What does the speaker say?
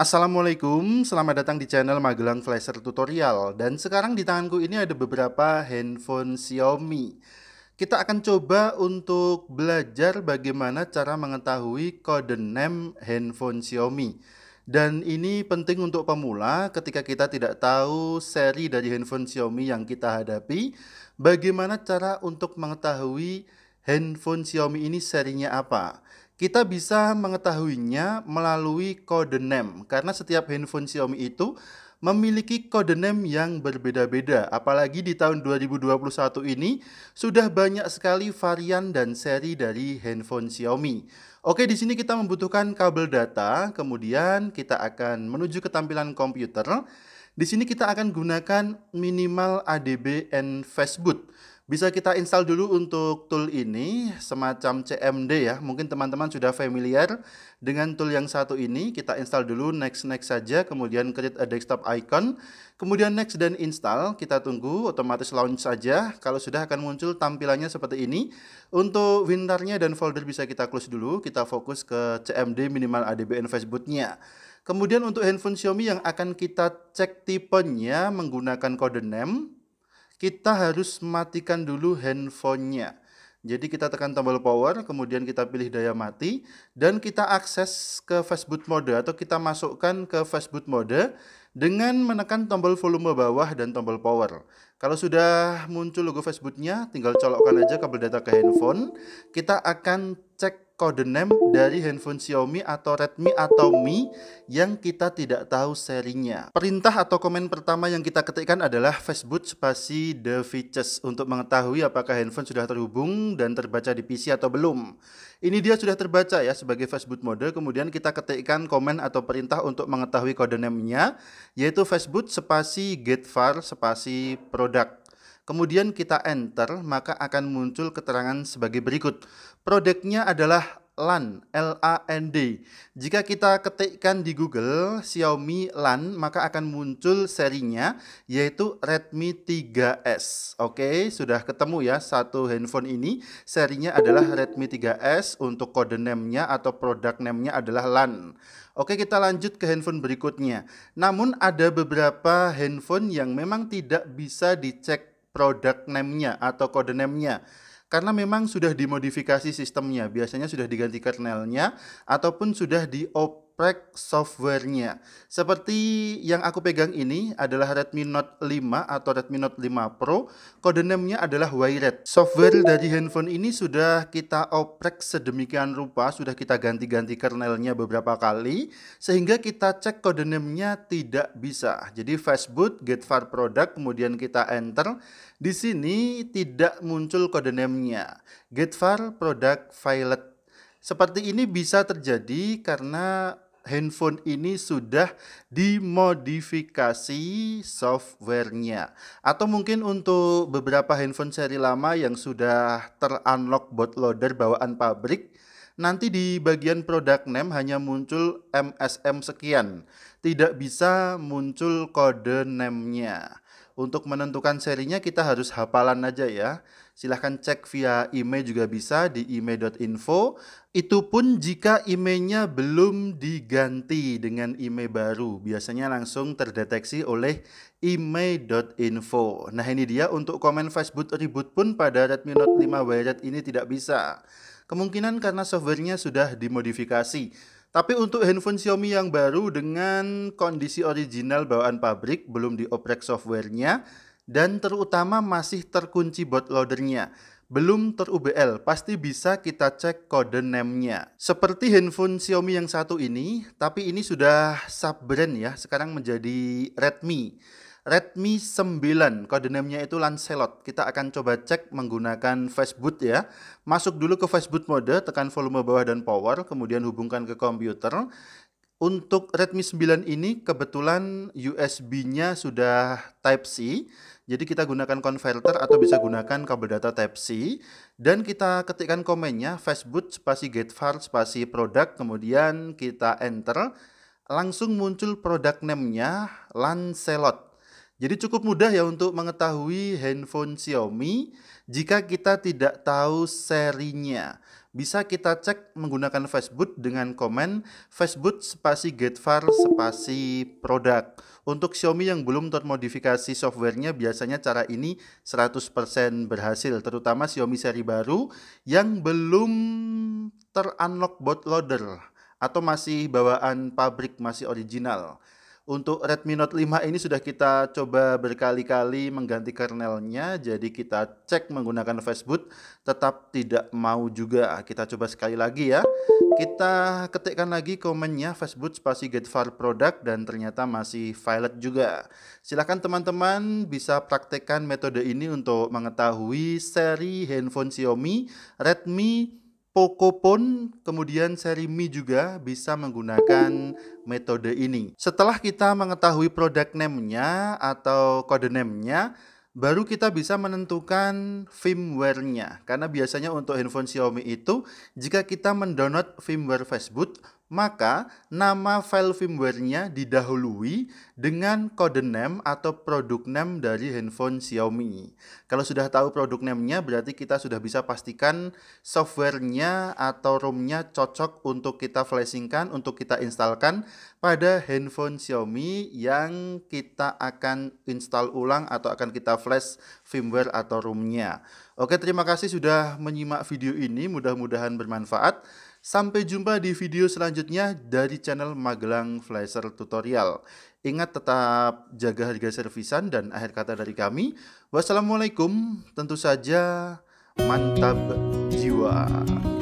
Assalamualaikum, selamat datang di channel Magelang Flasher Tutorial Dan sekarang di tanganku ini ada beberapa handphone Xiaomi Kita akan coba untuk belajar bagaimana cara mengetahui kode name handphone Xiaomi Dan ini penting untuk pemula ketika kita tidak tahu seri dari handphone Xiaomi yang kita hadapi Bagaimana cara untuk mengetahui handphone Xiaomi ini serinya apa kita bisa mengetahuinya melalui kode name karena setiap handphone Xiaomi itu memiliki kode name yang berbeda-beda. Apalagi di tahun 2021 ini sudah banyak sekali varian dan seri dari handphone Xiaomi. Oke, di sini kita membutuhkan kabel data, kemudian kita akan menuju ke tampilan komputer. Di sini kita akan gunakan minimal ADB and Facebook. Bisa kita install dulu untuk tool ini, semacam CMD ya. Mungkin teman-teman sudah familiar dengan tool yang satu ini. Kita install dulu next-next saja, kemudian create a desktop icon. Kemudian next dan install, kita tunggu otomatis launch saja. Kalau sudah akan muncul tampilannya seperti ini. Untuk winternya dan folder bisa kita close dulu, kita fokus ke CMD minimal adb ADBN Facebooknya. Kemudian untuk handphone Xiaomi yang akan kita cek tipenya menggunakan kode name kita harus matikan dulu handphonenya. Jadi kita tekan tombol power, kemudian kita pilih daya mati, dan kita akses ke fastboot mode atau kita masukkan ke fastboot mode dengan menekan tombol volume bawah dan tombol power. Kalau sudah muncul logo fastbootnya, tinggal colokkan aja kabel data ke handphone. Kita akan cek Kode name dari handphone Xiaomi atau Redmi atau Mi yang kita tidak tahu serinya. Perintah atau komen pertama yang kita ketikkan adalah Facebook spasi the features untuk mengetahui apakah handphone sudah terhubung dan terbaca di PC atau belum. Ini dia sudah terbaca ya sebagai Facebook mode, kemudian kita ketikkan komen atau perintah untuk mengetahui name nya yaitu Facebook spasi get file spasi produk. Kemudian kita enter, maka akan muncul keterangan sebagai berikut. Produknya adalah LAN, L-A-N-D. Jika kita ketikkan di Google Xiaomi LAN, maka akan muncul serinya yaitu Redmi 3S. Oke, sudah ketemu ya satu handphone ini. Serinya adalah Redmi 3S, untuk kode name-nya atau produk name-nya adalah LAN. Oke, kita lanjut ke handphone berikutnya. Namun ada beberapa handphone yang memang tidak bisa dicek produk name-nya atau kode name-nya karena memang sudah dimodifikasi sistemnya biasanya sudah diganti kernelnya ataupun sudah di spek softwarenya. Seperti yang aku pegang ini adalah Redmi Note 5 atau Redmi Note 5 Pro. Kodenamnya adalah Wired. Software dari handphone ini sudah kita oprek sedemikian rupa, sudah kita ganti-ganti kernelnya beberapa kali, sehingga kita cek kodenamnya tidak bisa. Jadi fastboot, get far product, kemudian kita enter. Di sini tidak muncul kodenamnya. Get far product violet seperti ini bisa terjadi karena handphone ini sudah dimodifikasi softwarenya atau mungkin untuk beberapa handphone seri lama yang sudah terunlock bootloader bawaan pabrik nanti di bagian product name hanya muncul MSM sekian tidak bisa muncul kode name-nya untuk menentukan serinya kita harus hafalan aja ya Silahkan cek via email juga bisa di email.info. Itu pun jika emailnya belum diganti dengan email baru. Biasanya langsung terdeteksi oleh email.info. Nah ini dia untuk komen Facebook ribut pun pada Redmi Note 5 Wired ini tidak bisa. Kemungkinan karena softwarenya sudah dimodifikasi. Tapi untuk handphone Xiaomi yang baru dengan kondisi original bawaan pabrik belum dioprek softwarenya, dan terutama masih terkunci bootloadernya. Belum ter-UBL, pasti bisa kita cek kode name-nya. Seperti handphone Xiaomi yang satu ini, tapi ini sudah sub-brand ya, sekarang menjadi Redmi. Redmi 9, kode name-nya itu Lancelot. Kita akan coba cek menggunakan Facebook ya. Masuk dulu ke Facebook mode, tekan volume bawah dan power, kemudian hubungkan ke komputer. Untuk Redmi 9 ini kebetulan USB-nya sudah Type-C, jadi kita gunakan converter atau bisa gunakan kabel data Type-C. Dan kita ketikkan komennya facebook spasi getfar spasi produk, kemudian kita enter. Langsung muncul produk name-nya Lancelot. Jadi cukup mudah ya untuk mengetahui handphone Xiaomi jika kita tidak tahu serinya bisa kita cek menggunakan Facebook dengan komen Facebook spasi getfar spasi produk. Untuk Xiaomi yang belum termodifikasi softwarenya biasanya cara ini 100% berhasil terutama Xiaomi seri baru yang belum terunlock bootloader atau masih bawaan pabrik masih original. Untuk Redmi Note 5 ini sudah kita coba berkali-kali mengganti kernelnya, jadi kita cek menggunakan Facebook, tetap tidak mau juga. Kita coba sekali lagi ya. Kita ketikkan lagi komennya Facebook spasi get file product dan ternyata masih violet juga. Silahkan teman-teman bisa praktekkan metode ini untuk mengetahui seri handphone Xiaomi Redmi Poco pun kemudian seri Mi juga bisa menggunakan metode ini. Setelah kita mengetahui product name-nya atau kode name-nya, baru kita bisa menentukan firmware-nya. Karena biasanya untuk handphone Xiaomi itu, jika kita mendownload firmware Facebook, maka nama file firmware-nya didahului dengan kode name atau produk name dari handphone Xiaomi. Kalau sudah tahu produk name-nya berarti kita sudah bisa pastikan software-nya atau ROM-nya cocok untuk kita flashingkan, untuk kita instalkan pada handphone Xiaomi yang kita akan install ulang atau akan kita flash firmware atau ROM-nya. Oke, terima kasih sudah menyimak video ini, mudah-mudahan bermanfaat. Sampai jumpa di video selanjutnya dari channel Magelang Flasher Tutorial. Ingat tetap jaga harga servisan dan akhir kata dari kami. Wassalamualaikum, tentu saja mantap jiwa.